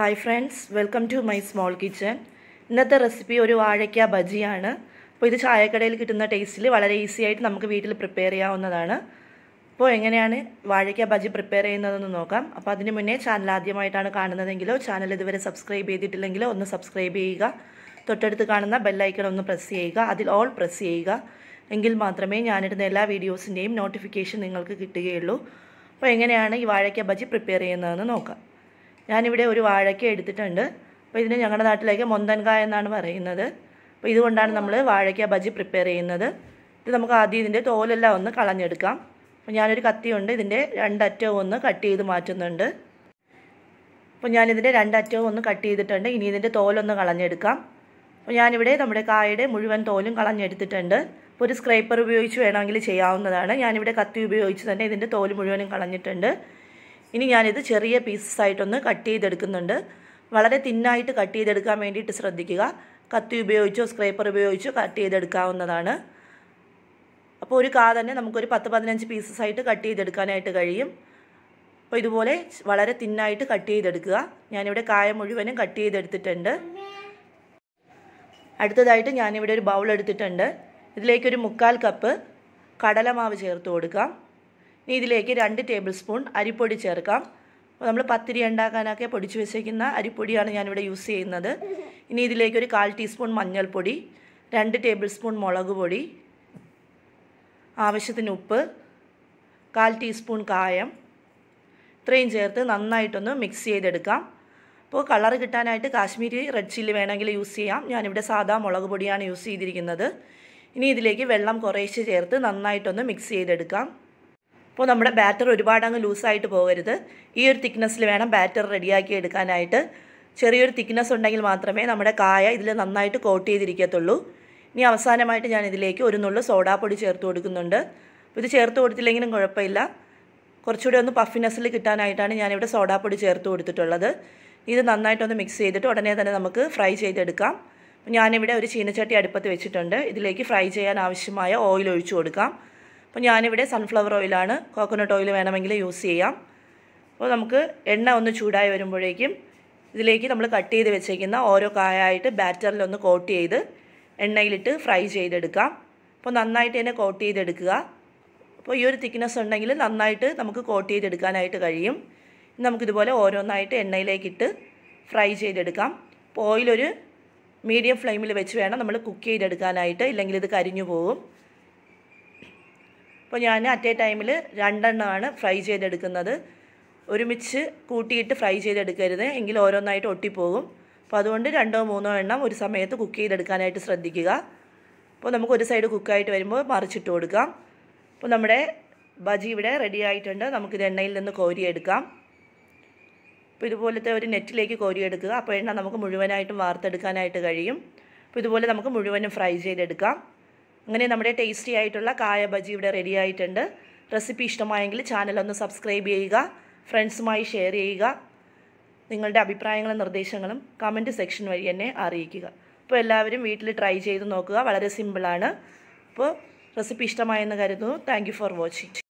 hi friends welcome to my small kitchen ഇന്നത്തെ recipe ഒരു വാഴയ്ക്ക ബജിയാണ് അപ്പോൾ ഇത് ചായക്കടയിൽ കിട്ടുന്ന ടേസ്റ്റിൽ വളരെ ഈസി ആയിട്ട് നമുക്ക് വീട്ടിൽ പ്രിപ്പയർ ചെയ്യാവുന്നതാണ് അപ്പോൾ എങ്ങനെയാണ് വാഴയ്ക്ക ബജി പ്രിപ്പയർ ചെയ്യുന്നതെന്ന് നോക്കാം അപ്പോൾ അതിന് മുന്നേ ചാനൽ ആദ്യമായിട്ടാണ് കാണുന്നതെങ്കിലോ ചാനൽ ഇതുവരെ സബ്സ്ക്രൈബ് ചെയ്തിട്ടില്ലെങ്കിലോ ഒന്ന് സബ്സ്ക്രൈബ് ചെയ്യുക തൊട്ടടുത്ത് കാണുന്ന ബെല്ലൈക്കൺ ഒന്ന് പ്രസ് ചെയ്യുക അതിൽ ഓൾ പ്രസ് ചെയ്യുക എങ്കിൽ മാത്രമേ ഞാനിടുന്ന എല്ലാ വീഡിയോസിൻ്റെയും നോട്ടിഫിക്കേഷൻ നിങ്ങൾക്ക് കിട്ടുകയുള്ളൂ അപ്പോൾ എങ്ങനെയാണ് ഈ വാഴയ്ക്ക ബജി പ്രിപ്പയർ ചെയ്യുന്നതെന്ന് നോക്കാം ഞാനിവിടെ ഒരു വാഴയ്ക്ക എടുത്തിട്ടുണ്ട് അപ്പോൾ ഇതിന് ഞങ്ങളുടെ നാട്ടിലേക്ക് മൊന്തൻകായ എന്നാണ് പറയുന്നത് അപ്പോൾ ഇതുകൊണ്ടാണ് നമ്മൾ വാഴയ്ക്ക ബജി പ്രിപ്പയർ ചെയ്യുന്നത് ഇത് നമുക്ക് ആദ്യം ഇതിൻ്റെ തോലെല്ലാം ഒന്ന് കളഞ്ഞെടുക്കാം അപ്പോൾ ഞാനൊരു കത്തിയുണ്ട് ഇതിൻ്റെ രണ്ടറ്റവും ഒന്ന് കട്ട് ചെയ്ത് മാറ്റുന്നുണ്ട് അപ്പോൾ ഞാനിതിൻ്റെ രണ്ടറ്റവും ഒന്ന് കട്ട് ചെയ്തിട്ടുണ്ട് ഇനി ഇതിൻ്റെ തോലൊന്ന് കളഞ്ഞെടുക്കാം അപ്പോൾ ഞാനിവിടെ നമ്മുടെ കായയുടെ മുഴുവൻ തോലും കളഞ്ഞെടുത്തിട്ടുണ്ട് അപ്പോൾ ഒരു സ്ക്രൈപ്പർ ഉപയോഗിച്ച് വേണമെങ്കിൽ ചെയ്യാവുന്നതാണ് ഞാനിവിടെ കത്തി ഉപയോഗിച്ച് തന്നെ ഇതിൻ്റെ തോല് മുഴുവനും കളഞ്ഞിട്ടുണ്ട് ഇനി ഞാനിത് ചെറിയ പീസസ് ആയിട്ടൊന്ന് കട്ട് ചെയ്തെടുക്കുന്നുണ്ട് വളരെ തിന്നായിട്ട് കട്ട് ചെയ്തെടുക്കാൻ വേണ്ടിയിട്ട് ശ്രദ്ധിക്കുക കത്തി ഉപയോഗിച്ചോ സ്ക്രേപ്പർ ഉപയോഗിച്ചോ കട്ട് ചെയ്തെടുക്കാവുന്നതാണ് അപ്പോൾ ഒരു കാ തന്നെ നമുക്കൊരു പത്ത് പതിനഞ്ച് പീസസ് ആയിട്ട് കട്ട് ചെയ്തെടുക്കാനായിട്ട് കഴിയും അപ്പോൾ ഇതുപോലെ വളരെ തിന്നായിട്ട് കട്ട് ചെയ്തെടുക്കുക ഞാനിവിടെ കായ മുഴുവനും കട്ട് ചെയ്തെടുത്തിട്ടുണ്ട് അടുത്തതായിട്ട് ഞാനിവിടെ ഒരു ബൗൾ എടുത്തിട്ടുണ്ട് ഇതിലേക്കൊരു മുക്കാൽ കപ്പ് കടലമാവ് ചേർത്ത് കൊടുക്കാം ഇനി ഇതിലേക്ക് രണ്ട് ടേബിൾ സ്പൂൺ അരിപ്പൊടി ചേർക്കാം നമ്മൾ പത്തിരി ഉണ്ടാക്കാനൊക്കെ പൊടിച്ച് വെച്ചേക്കുന്ന അരിപ്പൊടിയാണ് ഞാനിവിടെ യൂസ് ചെയ്യുന്നത് ഇനി ഇതിലേക്ക് ഒരു കാൽ ടീസ്പൂൺ മഞ്ഞൾപ്പൊടി രണ്ട് ടേബിൾ സ്പൂൺ മുളക് പൊടി ആവശ്യത്തിന് ഉപ്പ് കാൽ ടീസ്പൂൺ കായം ഇത്രയും ചേർത്ത് നന്നായിട്ടൊന്ന് മിക്സ് ചെയ്തെടുക്കാം അപ്പോൾ കളർ കിട്ടാനായിട്ട് കാശ്മീരി റെഡ് ചില്ലി വേണമെങ്കിൽ യൂസ് ചെയ്യാം ഞാനിവിടെ സാധാ മുളക് പൊടിയാണ് യൂസ് ചെയ്തിരിക്കുന്നത് ഇനി ഇതിലേക്ക് വെള്ളം കുറേശ്ശെ ചേർത്ത് നന്നായിട്ടൊന്ന് മിക്സ് ചെയ്തെടുക്കാം അപ്പോൾ നമ്മുടെ ബാറ്റർ ഒരുപാട് അങ്ങ് ലൂസായിട്ട് പോകരുത് ഈ ഒരു തിക്നെസ്സിൽ വേണം ബാറ്റർ റെഡിയാക്കി എടുക്കാനായിട്ട് ചെറിയൊരു തിക്നെസ് ഉണ്ടെങ്കിൽ മാത്രമേ നമ്മുടെ കായ ഇതിൽ നന്നായിട്ട് കോട്ട് ചെയ്തിരിക്കത്തുള്ളൂ ഇനി അവസാനമായിട്ട് ഞാൻ ഇതിലേക്ക് ഒരു നുള്ളു സോഡാപ്പൊടി ചേർത്ത് കൊടുക്കുന്നുണ്ട് ഇത് ചേർത്ത് കൊടുത്തില്ലെങ്കിലും കുഴപ്പമില്ല കുറച്ചുകൂടി ഒന്ന് പഫിനെസ്സിൽ കിട്ടാനായിട്ടാണ് ഞാനിവിടെ സോഡാപ്പൊടി ചേർത്ത് കൊടുത്തിട്ടുള്ളത് ഇത് നന്നായിട്ടൊന്ന് മിക്സ് ചെയ്തിട്ട് ഉടനെ തന്നെ നമുക്ക് ഫ്രൈ ചെയ്തെടുക്കാം ഞാനിവിടെ ഒരു ചീനച്ചട്ടി അടുപ്പത്ത് വെച്ചിട്ടുണ്ട് ഇതിലേക്ക് ഫ്രൈ ചെയ്യാൻ ആവശ്യമായ ഓയിൽ ഒഴിച്ചു കൊടുക്കാം അപ്പോൾ ഞാനിവിടെ സൺഫ്ലവർ ഓയിലാണ് കോക്കനട്ട് ഓയിൽ വേണമെങ്കിൽ യൂസ് ചെയ്യാം അപ്പോൾ നമുക്ക് എണ്ണ ഒന്ന് ചൂടായി വരുമ്പോഴേക്കും ഇതിലേക്ക് നമ്മൾ കട്ട് ചെയ്ത് വെച്ചേക്കുന്ന ഓരോ കായായിട്ട് ബാറ്ററിലൊന്ന് കോട്ട് ചെയ്ത് എണ്ണയിലിട്ട് ഫ്രൈ ചെയ്തെടുക്കാം അപ്പോൾ നന്നായിട്ട് തന്നെ കോട്ട് ചെയ്തെടുക്കുക അപ്പോൾ ഈ ഒരു തിക്നെസ് ഉണ്ടെങ്കിൽ നന്നായിട്ട് നമുക്ക് കോട്ട് ചെയ്തെടുക്കാനായിട്ട് കഴിയും നമുക്കിതുപോലെ ഓരോന്നായിട്ട് എണ്ണയിലേക്കിട്ട് ഫ്രൈ ചെയ്തെടുക്കാം അപ്പോൾ ഓയിലൊരു മീഡിയം ഫ്ലെയിമിൽ വെച്ച് വേണം നമ്മൾ കുക്ക് ചെയ്തെടുക്കാനായിട്ട് ഇല്ലെങ്കിൽ ഇത് കരിഞ്ഞു പോകും അപ്പോൾ ഞാൻ അറ്റ് എ ടൈമിൽ രണ്ടെണ്ണമാണ് ഫ്രൈ ചെയ്തെടുക്കുന്നത് ഒരുമിച്ച് കൂട്ടിയിട്ട് ഫ്രൈ ചെയ്തെടുക്കരുത് എങ്കിൽ ഓരോന്നായിട്ട് ഒട്ടിപ്പോകും അപ്പോൾ അതുകൊണ്ട് രണ്ടോ മൂന്നോ എണ്ണം ഒരു സമയത്ത് കുക്ക് ചെയ്തെടുക്കാനായിട്ട് ശ്രദ്ധിക്കുക അപ്പോൾ നമുക്ക് ഒരു സൈഡ് കുക്കായിട്ട് വരുമ്പോൾ മറിച്ചിട്ട് കൊടുക്കാം അപ്പോൾ നമ്മുടെ ബജി ഇവിടെ റെഡി ആയിട്ടുണ്ട് നമുക്കിത് എണ്ണയിൽ നിന്ന് കോരിയെടുക്കാം അപ്പോൾ ഇതുപോലത്തെ ഒരു നെറ്റിലേക്ക് കോരിയെടുക്കുക അപ്പോൾ എണ്ണ നമുക്ക് മുഴുവനായിട്ടും വാർത്തെടുക്കാനായിട്ട് കഴിയും അപ്പോൾ ഇതുപോലെ നമുക്ക് മുഴുവനും ഫ്രൈ ചെയ്തെടുക്കാം അങ്ങനെ നമ്മുടെ ടേസ്റ്റി ആയിട്ടുള്ള കായ ബജി ഇവിടെ റെഡി ആയിട്ടുണ്ട് റെസിപ്പി ഇഷ്ടമായെങ്കിൽ ചാനൽ ഒന്ന് സബ്സ്ക്രൈബ് ചെയ്യുക ഫ്രണ്ട്സുമായി ഷെയർ ചെയ്യുക നിങ്ങളുടെ അഭിപ്രായങ്ങളും നിർദ്ദേശങ്ങളും കമൻറ്റ് സെക്ഷൻ വഴി എന്നെ അറിയിക്കുക അപ്പോൾ എല്ലാവരും വീട്ടിൽ ട്രൈ ചെയ്ത് നോക്കുക വളരെ സിമ്പിളാണ് അപ്പോൾ റെസിപ്പി ഇഷ്ടമായെന്ന് കരുതുന്നു താങ്ക് ഫോർ വാച്ചിങ്